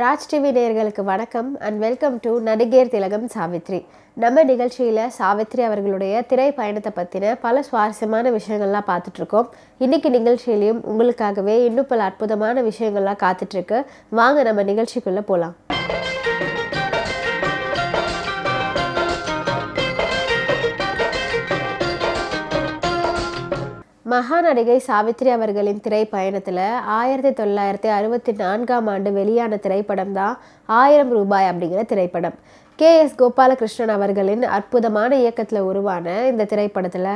Raj TV நேயர்களுக்கு வணக்கம் and welcome to நடிகேர் திலகம் சாவித்ரி நம்ம நிகழ்ச்சியில் சாவித்ரி அவர்களுடைய திரை பயணத்தை பற்றின பல சுவாரஸ்யமான விஷயங்கள்லாம் பார்த்துட்ருக்கோம் இன்றைக்கி நிகழ்ச்சியிலையும் உங்களுக்காகவே இன்னும் பல அற்புதமான விஷயங்கள்லாம் காத்துட்ருக்கு வாங்க நம்ம நிகழ்ச்சிக்குள்ளே போகலாம் மகா நடிகை சாவித்ரி அவர்களின் திரைப்பயணத்தில் ஆயிரத்தி தொள்ளாயிரத்தி அறுபத்தி நான்காம் ஆண்டு வெளியான திரைப்படம் தான் ஆயிரம் ரூபாய் அப்படிங்கிற திரைப்படம் கே எஸ் கோபாலகிருஷ்ணன் அவர்களின் அற்புதமான இயக்கத்தில் உருவான இந்த திரைப்படத்தில்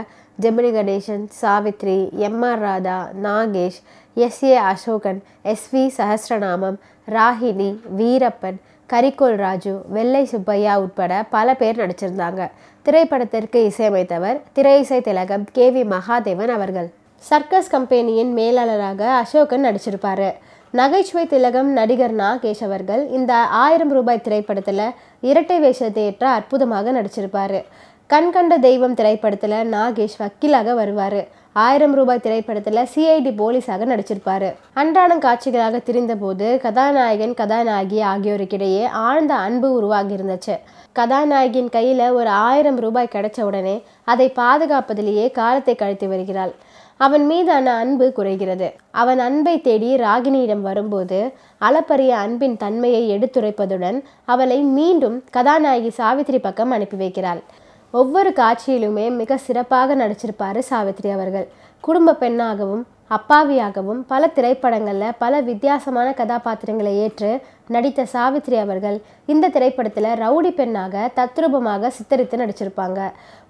Gemini Ganesan Savitri M R Radha Nagesh S A Ashokan S V Sahasranamam Ragini Veerappan Karikol Raju Vellai Subbaiah உட்பட பல பேர் நடிச்சிருந்தாங்க திரைப்படத்திற்கு இசையமைத்தவர் திரை இசை திலகம் கே வி மகாதேவன் அவர்கள் சர்க்கஸ் கம்பெனியின் மேலாளராக அசோகன் நடிச்சிருப்பார் நகைச்சுவை திலகம் நடிகர் நாகேஷ் அவர்கள் இந்த ஆயிரம் ரூபாய் திரைப்படத்தில் இரட்டை வேஷத்தை ஏற்ற அற்புதமாக நடிச்சிருப்பார் கண்கண்ட தெய்வம் திரைப்படத்தில் நாகேஷ் வக்கீலாக வருவார் ஆயிரம் ரூபாய் திரைப்படத்தில் சிஐடி போலீஸாக நடிச்சிருப்பார் அன்றாடம் காட்சிகளாக திரிந்தபோது கதாநாயகன் கதாநாயகி ஆகியோருக்கிடையே ஆழ்ந்த அன்பு உருவாகி இருந்துச்சு கதாநாயகியின் கையில் ஒரு ஆயிரம் ரூபாய் கிடைச்ச உடனே அதை பாதுகாப்பதிலேயே காலத்தை கழித்து வருகிறாள் அவன் மீதான அன்பு குறைகிறது அவன் அன்பை தேடி ராகினியிடம் வரும்போது அளப்பரிய அன்பின் தன்மையை எடுத்துரைப்பதுடன் அவளை மீண்டும் கதாநாயகி சாவித்திரி பக்கம் அனுப்பி வைக்கிறாள் ஒவ்வொரு காட்சியிலுமே மிக சிறப்பாக நடிச்சிருப்பார் சாவித்ரி அவர்கள் குடும்ப பெண்ணாகவும் அப்பாவியாகவும் பல திரைப்படங்களில் பல வித்தியாசமான கதாபாத்திரங்களை ஏற்று நடித்த சாவித்ரி அவர்கள் இந்த திரைப்படத்தில் ரவுடி பெண்ணாக தத்ரூபமாக சித்தரித்து நடிச்சிருப்பாங்க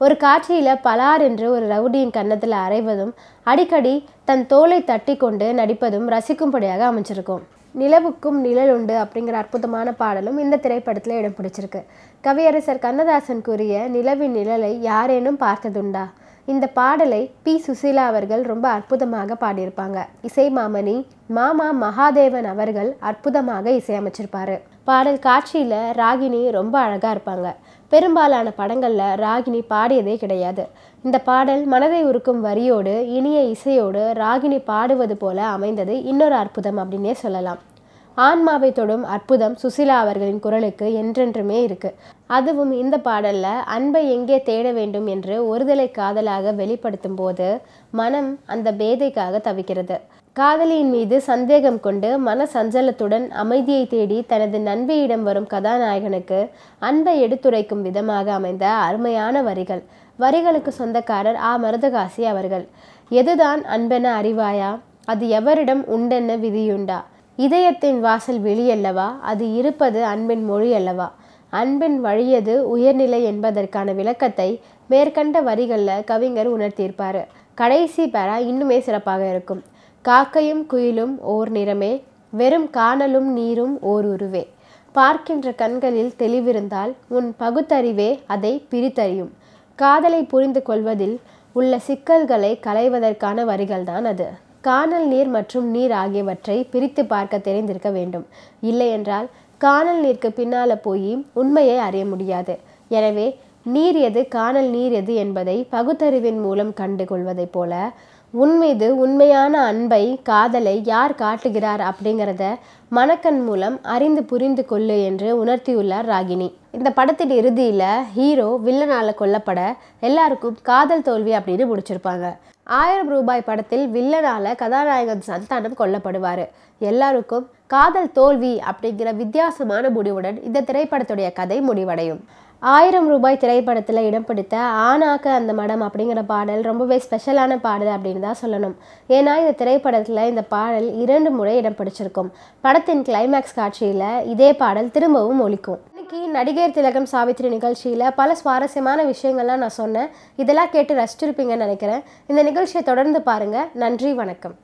ஒரு காட்சியில் பலார் என்று ஒரு ரவுடியின் கன்னத்தில் அரைவதும் அடிக்கடி தன் தோலை தட்டி கொண்டு நடிப்பதும் ரசிக்கும்படியாக அமைச்சிருக்கும் நிலவுக்கும் நிழல் உண்டு அப்படிங்கிற அற்புதமான பாடலும் இந்த திரைப்படத்தில் இடம் பிடிச்சிருக்கு கவியரசர் கண்ணதாசன் கூறிய நிலவின் நிழலை யாரேனும் பார்த்ததுண்டா இந்த பாடலை பி சுசீலா அவர்கள் ரொம்ப அற்புதமாக பாடியிருப்பாங்க இசை மாமணி மாமா மகாதேவன் அவர்கள் அற்புதமாக இசையமைச்சிருப்பாரு பாடல் காட்சியில் ராகினி ரொம்ப அழகாக இருப்பாங்க பெரும்பாலான படங்களில் ராகினி பாடியதே கிடையாது இந்த பாடல் மனதை உருக்கும் வரியோடு இனிய இசையோடு ராகினி பாடுவது போல அமைந்தது இன்னொரு அற்புதம் அப்படின்னே சொல்லலாம் ஆன்மாவை தொடும் அற்புதம் சுசிலா அவர்களின் குரலுக்கு என்றென்றுமே இருக்கு அதுவும் இந்த பாடலில் அன்பை எங்கே தேட வேண்டும் என்று ஒருதலை காதலாக வெளிப்படுத்தும் போது மனம் அந்த பேதைக்காக தவிக்கிறது காதலியின் மீது சந்தேகம் கொண்டு மன சஞ்சலத்துடன் அமைதியை தேடி தனது நண்பியிடம் வரும் கதாநாயகனுக்கு அன்பை எடுத்துரைக்கும் விதமாக அமைந்த அருமையான வரிகள் வரிகளுக்கு சொந்தக்காரர் ஆ மருதகாசி அவர்கள் எதுதான் அன்பென அறிவாயா அது எவரிடம் உண்டென விதியுண்டா இதயத்தின் வாசல் வெளியல்லவா அது இருப்பது அன்பின் மொழி அல்லவா அன்பின் வழியது உயர்நிலை என்பதற்கான விளக்கத்தை மேற்கண்ட வரிகளில் கவிஞர் உணர்த்தியிருப்பார் கடைசி பேரா இன்னுமே சிறப்பாக இருக்கும் காக்கையும் குயிலும் ஓர் நிறமே வெறும் காணலும் நீரும் ஓர் உருவே பார்க்கின்ற கண்களில் தெளிவிருந்தால் உன் பகுத்தறிவே அதை பிரித்தறியும் காதலை புரிந்து கொள்வதில் உள்ள சிக்கல்களை களைவதற்கான வரிகள்தான் அது காணல் நீர் மற்றும் நீர் ஆகியவற்றை பிரித்து பார்க்க தெரிந்திருக்க வேண்டும் இல்லையென்றால் காணல் நீருக்கு பின்னால போய் உண்மையை அறிய முடியாது எனவே நீர் எது காணல் நீர் எது என்பதை பகுத்தறிவின் மூலம் கண்டுகொள்வதைப் போல உன் மீது உண்மையான அன்பை காதலை யார் காட்டுகிறார் அப்படிங்கிறத மணக்கண் மூலம் அறிந்து புரிந்து கொள்ளு என்று உணர்த்தியுள்ளார் ராகினி இந்த படத்தின் இறுதியில் ஹீரோ வில்லனால் கொல்லப்பட எல்லாருக்கும் காதல் தோல்வி அப்படின்னு முடிச்சிருப்பாங்க ஆயிரம் ரூபாய் படத்தில் வில்லனால் கதாநாயகன் சந்தானம் கொல்லப்படுவார் எல்லாருக்கும் காதல் தோல்வி அப்படிங்கிற வித்தியாசமான முடிவுடன் இந்த திரைப்படத்துடைய கதை முடிவடையும் ஆயிரம் ரூபாய் திரைப்படத்தில் இடம் பிடித்த ஆணாக்க அந்த மடம் அப்படிங்கிற பாடல் ரொம்பவே ஸ்பெஷலான பாடல் அப்படின்னு தான் சொல்லணும் ஏன்னா இந்த திரைப்படத்தில் இந்த பாடல் இரண்டு முறை இடம் பிடிச்சிருக்கும் படத்தின் கிளைமேக்ஸ் காட்சியில் இதே பாடல் திரும்பவும் ஒழிக்கும் இன்னைக்கு நடிகர் திலகம் சாவித்ரி நிகழ்ச்சியில் பல சுவாரஸ்யமான விஷயங்கள்லாம் நான் சொன்னேன் இதெல்லாம் கேட்டு ரசிச்சிருப்பீங்கன்னு நினைக்கிறேன் இந்த நிகழ்ச்சியை தொடர்ந்து பாருங்கள் நன்றி வணக்கம்